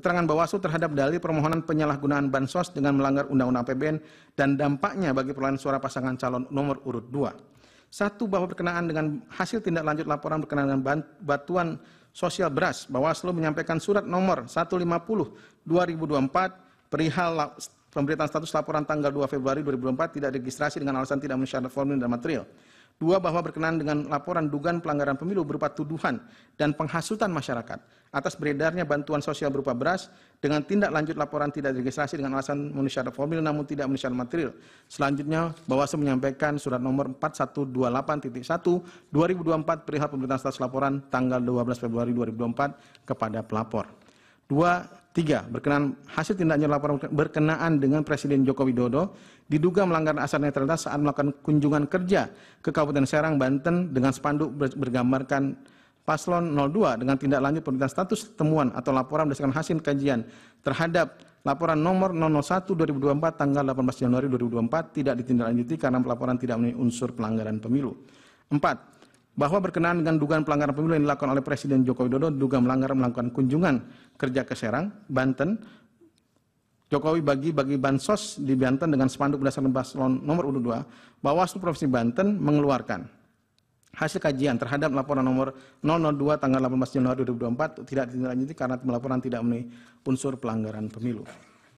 keterangan Bawaslu terhadap dalil permohonan penyalahgunaan bansos dengan melanggar Undang-Undang APBN dan dampaknya bagi perolehan suara pasangan calon nomor urut 2. Satu bahwa berkenaan dengan hasil tindak lanjut laporan berkenaan dengan batuan sosial beras, Bawaslu menyampaikan surat nomor 150 2024 perihal pemberitaan status laporan tanggal 2 Februari 2024 tidak registrasi dengan alasan tidak mensyarat formulir dan material. Dua, bahwa berkenaan dengan laporan dugaan pelanggaran pemilu berupa tuduhan dan penghasutan masyarakat atas beredarnya bantuan sosial berupa beras dengan tindak lanjut laporan tidak registrasi dengan alasan memenuhi syarat formil namun tidak memenuhi syarat material. Selanjutnya, Bawaslu menyampaikan surat nomor 4128.1 2024 perihal pemberitaan status laporan tanggal 12 Februari 2024 kepada pelapor. Dua, tiga, berkenaan hasil tindaknya laporan berkenaan dengan Presiden Joko Widodo diduga melanggar asas netralitas saat melakukan kunjungan kerja ke Kabupaten Serang, Banten dengan spanduk bergambarkan Paslon 02 dengan tindak lanjut pemerintah status temuan atau laporan berdasarkan hasil kajian terhadap laporan nomor 001 2024 tanggal 18 Januari 2024 tidak ditindaklanjuti karena pelaporan tidak memenuhi unsur pelanggaran pemilu. 4 bahwa berkenaan dengan dugaan pelanggaran pemilu yang dilakukan oleh Presiden Joko Widodo duga melanggar melakukan kunjungan kerja ke Serang, Banten. Jokowi bagi-bagi bansos di Banten dengan spanduk berdasarkan paslon nomor urut 2, Bawaslu Provinsi Banten mengeluarkan hasil kajian terhadap laporan nomor 002 tanggal 18 Januari 2024 tidak ditindaklanjuti karena laporan tidak memenuhi unsur pelanggaran pemilu.